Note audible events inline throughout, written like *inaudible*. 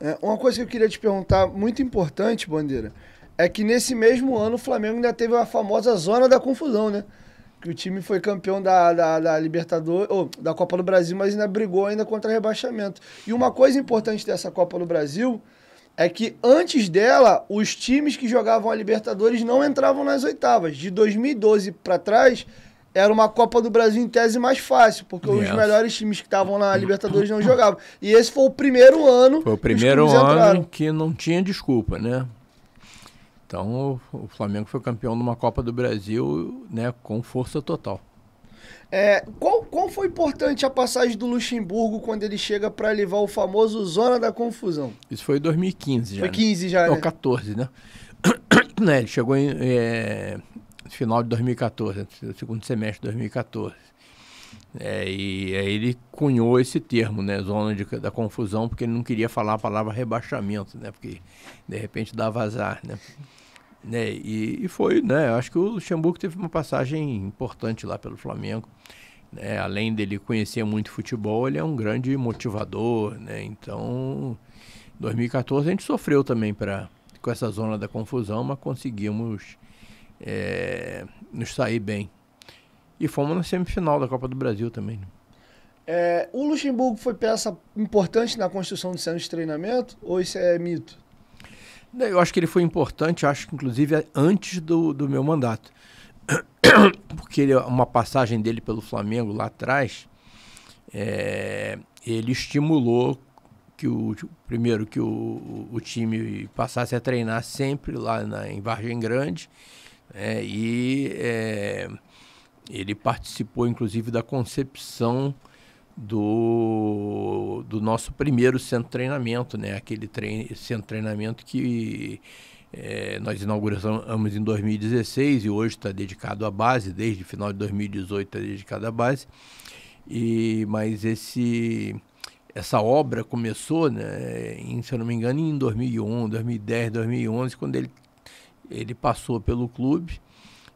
É, uma coisa que eu queria te perguntar, muito importante, Bandeira, é que nesse mesmo ano o Flamengo ainda teve a famosa zona da confusão, né? Que o time foi campeão da, da, da Libertadores, ou da Copa do Brasil, mas ainda brigou ainda contra rebaixamento. E uma coisa importante dessa Copa do Brasil é que antes dela, os times que jogavam a Libertadores não entravam nas oitavas. De 2012 para trás, era uma Copa do Brasil em tese mais fácil, porque yes. os melhores times que estavam na Libertadores não jogavam. E esse foi o primeiro ano. Foi o primeiro ano entraram. que não tinha desculpa, né? Então o Flamengo foi campeão de uma Copa do Brasil, né, com força total. É, qual, qual foi importante a passagem do Luxemburgo quando ele chega para levar o famoso Zona da Confusão? Isso foi em 2015 já. Foi 15 né? já, né? Ou 14, né? *coughs* né ele chegou em, é final de 2014, né, segundo semestre de 2014. É, e aí ele cunhou esse termo, né, zona de, da confusão, porque ele não queria falar a palavra rebaixamento, né, porque de repente dava azar, né. né e, e, foi, né, acho que o Luxemburgo teve uma passagem importante lá pelo Flamengo, né, além dele conhecer muito futebol, ele é um grande motivador, né, então 2014 a gente sofreu também para com essa zona da confusão, mas conseguimos é, nos sair bem. E fomos na semifinal da Copa do Brasil também. É, o Luxemburgo foi peça importante na construção do centro de treinamento ou isso é mito? Eu acho que ele foi importante, acho que inclusive é antes do, do meu mandato. *coughs* Porque ele, uma passagem dele pelo Flamengo lá atrás, é, ele estimulou que o primeiro que o, o time passasse a treinar sempre lá na, em Vargem Grande é, e é, ele participou, inclusive, da concepção do, do nosso primeiro centro de treinamento, né? aquele trein, centro de treinamento que é, nós inauguramos em 2016 e hoje está dedicado à base, desde o final de 2018 está dedicado à base. E, mas esse, essa obra começou, né, em, se eu não me engano, em 2001, 2010, 2011, quando ele ele passou pelo clube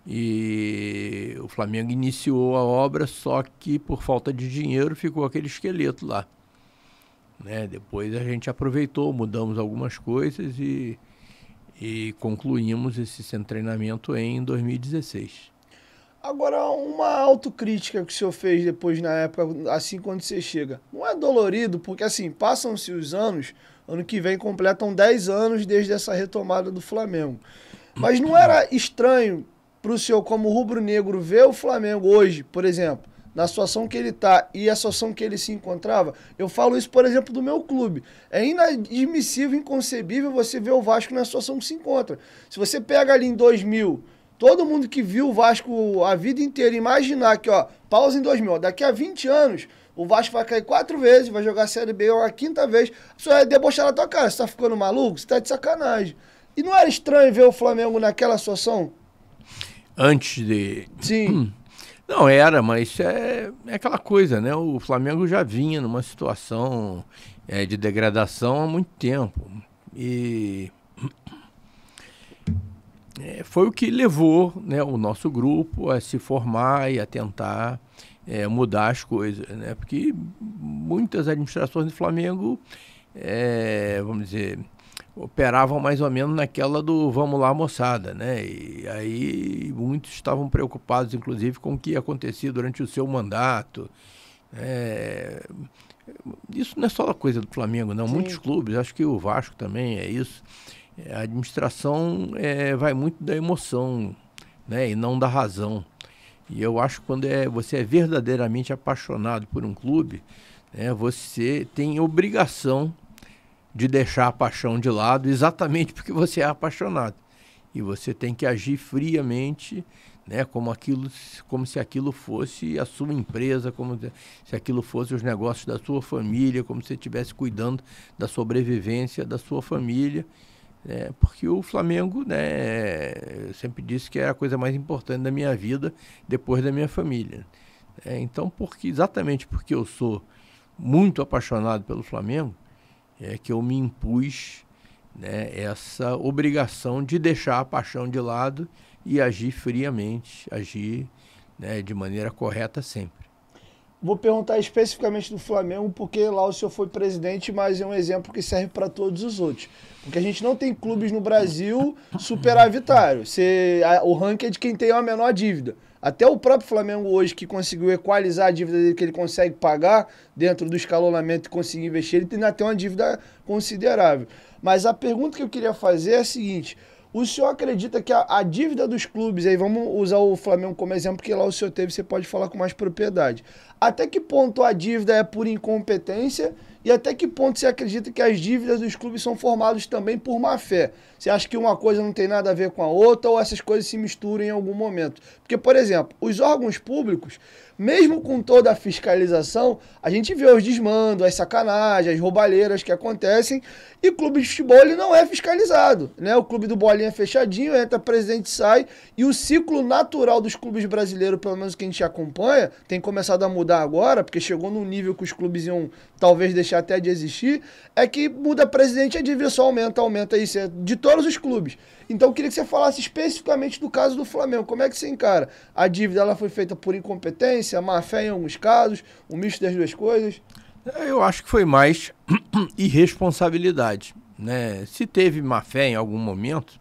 e o Flamengo iniciou a obra, só que por falta de dinheiro ficou aquele esqueleto lá. Né? Depois a gente aproveitou, mudamos algumas coisas e, e concluímos esse centro treinamento em 2016. Agora, uma autocrítica que o senhor fez depois na época, assim quando você chega. Não é dolorido, porque assim, passam-se os anos, ano que vem completam 10 anos desde essa retomada do Flamengo. Mas não era estranho para o senhor, como rubro-negro, ver o Flamengo hoje, por exemplo, na situação que ele está e a situação que ele se encontrava? Eu falo isso, por exemplo, do meu clube. É inadmissível, inconcebível você ver o Vasco na situação que se encontra. Se você pega ali em 2000, todo mundo que viu o Vasco a vida inteira, imaginar que, ó, pausa em 2000, ó, daqui a 20 anos. O Vasco vai cair quatro vezes, vai jogar a Série B a quinta vez. Isso é debochar na tua cara. Você tá ficando maluco? Você tá de sacanagem. E não era estranho ver o Flamengo naquela situação? Antes de. Sim. Hum. Não, era, mas é, é aquela coisa, né? O Flamengo já vinha numa situação é, de degradação há muito tempo. E *clears throat* é, foi o que levou né, o nosso grupo a se formar e a tentar é, mudar as coisas, né? Porque muitas administrações do Flamengo, é, vamos dizer, operavam mais ou menos naquela do vamos lá moçada, né? E aí muitos estavam preocupados, inclusive, com o que acontecer durante o seu mandato. É... Isso não é só a coisa do Flamengo, não. Sim. Muitos clubes, acho que o Vasco também é isso. A administração é, vai muito da emoção, né? E não da razão. E eu acho que quando é, você é verdadeiramente apaixonado por um clube, né? você tem obrigação de deixar a paixão de lado exatamente porque você é apaixonado. E você tem que agir friamente, né, como, aquilo, como se aquilo fosse a sua empresa, como se aquilo fosse os negócios da sua família, como se você estivesse cuidando da sobrevivência da sua família. É, porque o Flamengo, né, eu sempre disse que era é a coisa mais importante da minha vida depois da minha família. É, então, porque exatamente porque eu sou muito apaixonado pelo Flamengo, é que eu me impus né, essa obrigação de deixar a paixão de lado e agir friamente, agir né, de maneira correta sempre. Vou perguntar especificamente do Flamengo, porque lá o senhor foi presidente, mas é um exemplo que serve para todos os outros. Porque a gente não tem clubes no Brasil superavitário. Você, a, o ranking é de quem tem a menor dívida. Até o próprio Flamengo hoje, que conseguiu equalizar a dívida dele que ele consegue pagar dentro do escalonamento e conseguir investir, ele ainda tem uma dívida considerável. Mas a pergunta que eu queria fazer é a seguinte: o senhor acredita que a, a, dívida dos clubes, aí vamos usar o Flamengo como exemplo, porque lá o senhor teve, você pode falar com mais propriedade. Até que ponto a dívida é por incompetência e até que ponto você acredita que as dívidas dos clubes são formadas também por má fé? Você acha que uma coisa não tem nada a ver com a outra ou essas coisas se misturam em algum momento? Porque, por exemplo, os órgãos públicos, mesmo com toda a fiscalização, a gente vê os desmandos, as sacanagens, as roubalheiras que acontecem. E clube de futebol ele não é fiscalizado. Né? O clube do Bolinha é fechadinho, entra presidente sai. E o ciclo natural dos clubes brasileiros, pelo menos que a gente acompanha, tem começado a mudar agora, porque chegou num nível que os clubes iam talvez deixar até de existir, é que muda presidente e a só aumenta, aumenta isso, é de todos os clubes. Então eu queria que você falasse especificamente do caso do Flamengo. Como é que você encara? A dívida ela foi feita por incompetência? inocência, má fé em alguns casos, um misto das duas coisas? É, eu acho que foi mais *clears throat* irresponsabilidade. Né? Se teve má fé em algum momento,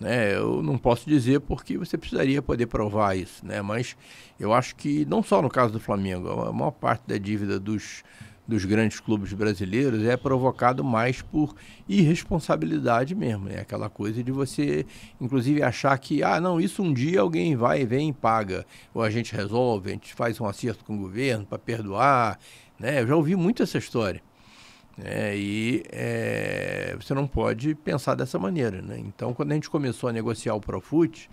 né, eu não posso dizer porque você precisaria poder provar isso. Né? Mas eu acho que, não só no caso do Flamengo, a maior parte da dívida dos dos grandes clubes brasileiros é provocado mais por irresponsabilidade mesmo. É né? aquela coisa de você, inclusive, achar que, ah, não, isso um dia alguém vai, vem e paga. Ou a gente resolve, a gente faz um acerto com o governo para perdoar. Né? Eu já ouvi muito essa história. É, e é, você não pode pensar dessa maneira. Né? Então, quando a gente começou a negociar o Profut,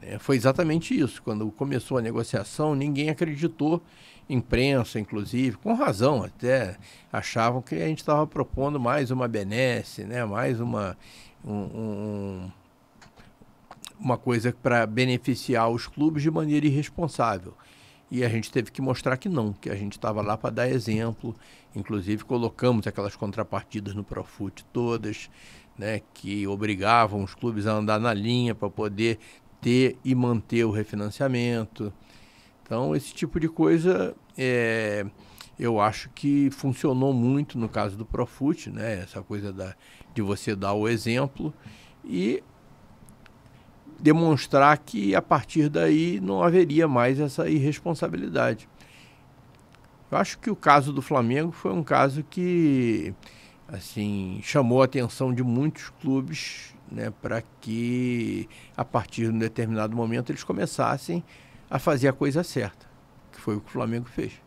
né, foi exatamente isso. Quando começou a negociação, ninguém acreditou imprensa, inclusive, com razão até, achavam que a gente estava propondo mais uma benesse, né? mais uma, um, um, uma coisa para beneficiar os clubes de maneira irresponsável. E a gente teve que mostrar que não, que a gente estava lá para dar exemplo. Inclusive, colocamos aquelas contrapartidas no Profut todas, né, que obrigavam os clubes a andar na linha para poder ter e manter o refinanciamento. Então, esse tipo de coisa é, eu acho que funcionou muito no caso do Profut, né? Essa coisa da, de você dar o exemplo e demonstrar que a partir daí não haveria mais essa irresponsabilidade. Eu acho que o caso do Flamengo foi um caso que assim chamou a atenção de muitos clubes né, para que a partir de um determinado momento eles começassem a fazer a coisa certa que foi o que o Flamengo fez.